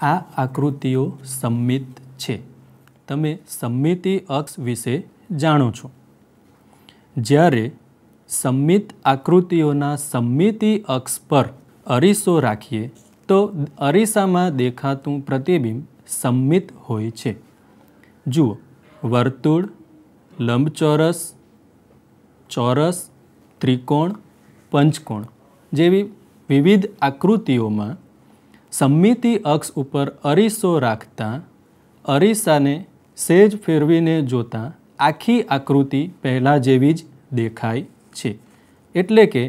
આ આકૃતિઓ સંમિત છે તમે સંમિતિ અક્ષ વિશે જાણો છો જ્યારે સંમિત આકૃતિઓના સંમિતિ અક્ષ પર અરીસો રાખીએ તો અરીસામાં દેખાતું પ્રતિબિંબ સંમિત હોય છે જુઓ વર્તુળ લંબચોરસ ચોરસ ત્રિકોણ પંચકોણ જેવી વિવિધ આકૃતિઓમાં સમિતિ અક્ષ ઉપર અરીસો રાખતા અરીસાને સેજ ફેરવીને જોતાં આખી આકૃતિ પહેલાં જેવી જ દેખાય છે એટલે કે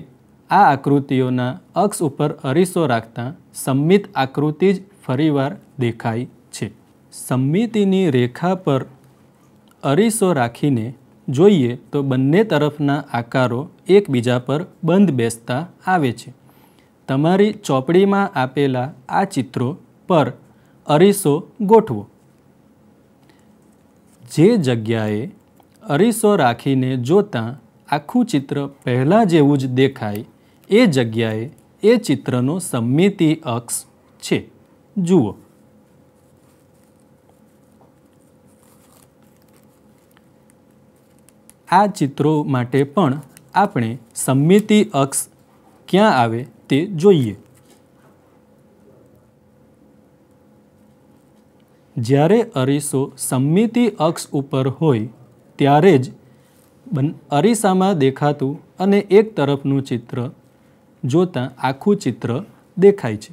આ આકૃતિઓના અક્ષ ઉપર અરીસો રાખતા સંમિત આકૃતિ જ ફરીવાર દેખાય છે સંમિતિની રેખા પર અરીસો રાખીને જોઈએ તો બંને તરફના આકારો એકબીજા પર બંધ બેસતા આવે છે તમારી ચોપડીમાં આપેલા આ ચિત્રો પર અરીસો ગોઠવો જે જગ્યાએ અરીસો રાખીને જોતાં આખું ચિત્ર પહેલાં જેવું જ દેખાય એ જગ્યાએ એ ચિત્રનો સમિતિ અક્ષ છે જુઓ આ ચિત્રો માટે પણ આપણે સમિતિ અક્ષ ક્યાં આવે તે જોઈએ જ્યારે અરીસો સમમિતિ અક્ષ ઉપર હોય ત્યારે જ અરીસામાં દેખાતું અને એક તરફનું ચિત્ર જોતાં આખું ચિત્ર દેખાય છે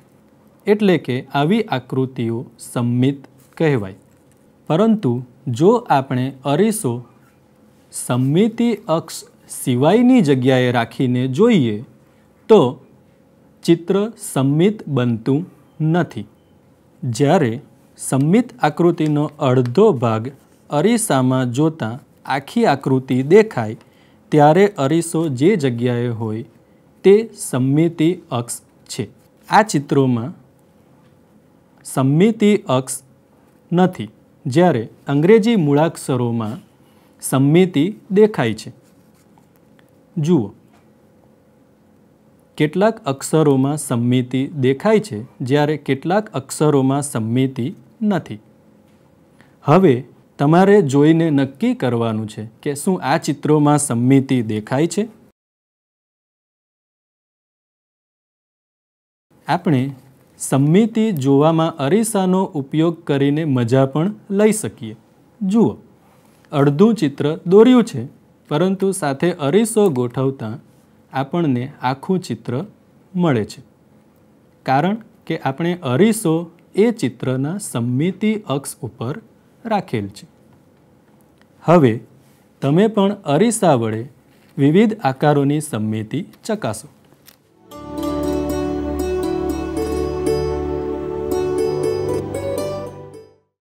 એટલે કે આવી આકૃતિઓ સંમિત કહેવાય પરંતુ જો આપણે અરીસો સંમિતિ અક્ષ સિવાયની જગ્યાએ રાખીને જોઈએ તો ચિત્ર સંમિત બનતું નથી જ્યારે સંમિત આકૃતિનો અડધો ભાગ અરીસામાં જોતાં આખી આકૃતિ દેખાય ત્યારે અરીસો જે જગ્યાએ હોય તે સંમિતિ અક્ષ છે આ ચિત્રોમાં સંમિતિ અક્ષ નથી જ્યારે અંગ્રેજી મૂળાક્ષરોમાં સંમિતિ દેખાય છે જુઓ કેટલાક અક્ષરોમાં સંમિતિ દેખાય છે જ્યારે કેટલાક અક્ષરોમાં સંમિતિ નથી હવે તમારે જોઈને નક્કી કરવાનું છે કે શું આ ચિત્રોમાં સંમિતિ દેખાય છે આપણે સંમિતિ જોવામાં અરીસાનો ઉપયોગ કરીને મજા પણ લઈ શકીએ જુઓ અડધું ચિત્ર દોર્યું છે પરંતુ સાથે અરીસો ગોઠવતા આપણને આખું ચિત્ર મળે છે કારણ કે આપણે અરીસો એ ચિત્રના સમિતિ અક્ષ ઉપર રાખેલ છે હવે તમે પણ અરીસા વડે વિવિધ આકારોની સંમિતિ ચકાસો